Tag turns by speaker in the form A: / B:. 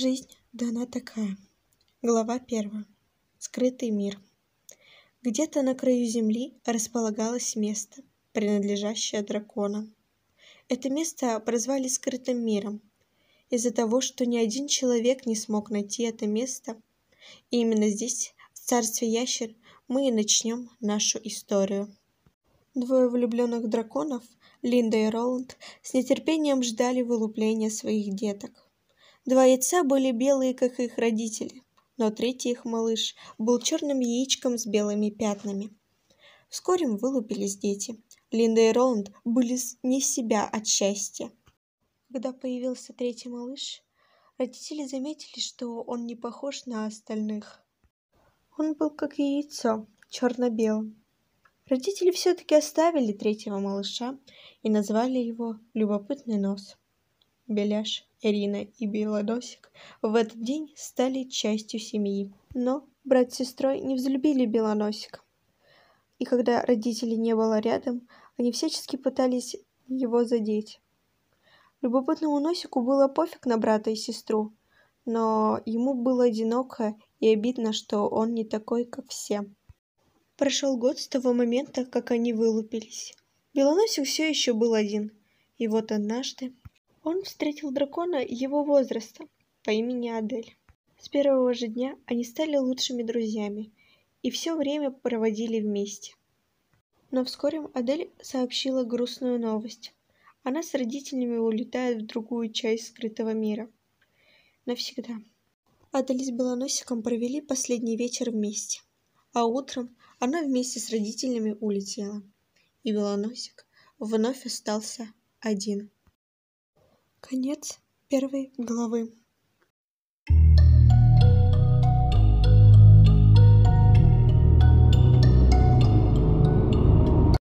A: Жизнь дана такая. Глава первая. Скрытый мир. Где-то на краю земли располагалось место, принадлежащее драконам. Это место прозвали скрытым миром из-за того, что ни один человек не смог найти это место. И именно здесь, в царстве ящер, мы и начнем нашу историю. Двое влюбленных драконов, Линда и Роланд, с нетерпением ждали вылупления своих деток. Два яйца были белые, как их родители, но третий их малыш был черным яичком с белыми пятнами. Вскоре вылупились дети. Линда и Роланд были не себя от счастья. Когда появился третий малыш, родители заметили, что он не похож на остальных. Он был как яйцо, черно-белым. Родители все-таки оставили третьего малыша и назвали его «Любопытный нос». Беляш. Ирина и Белодосик, в этот день стали частью семьи. Но брат с сестрой не взлюбили Белоносика. И когда родителей не было рядом, они всячески пытались его задеть. Любопытному Носику было пофиг на брата и сестру, но ему было одиноко и обидно, что он не такой, как все. Прошел год с того момента, как они вылупились. Белоносик все еще был один. И вот однажды он встретил дракона его возраста по имени Адель. С первого же дня они стали лучшими друзьями и все время проводили вместе. Но вскоре Адель сообщила грустную новость. Она с родителями улетает в другую часть скрытого мира. Навсегда. Адель с Белоносиком провели последний вечер вместе. А утром она вместе с родителями улетела. И Белоносик вновь остался один конец первой главы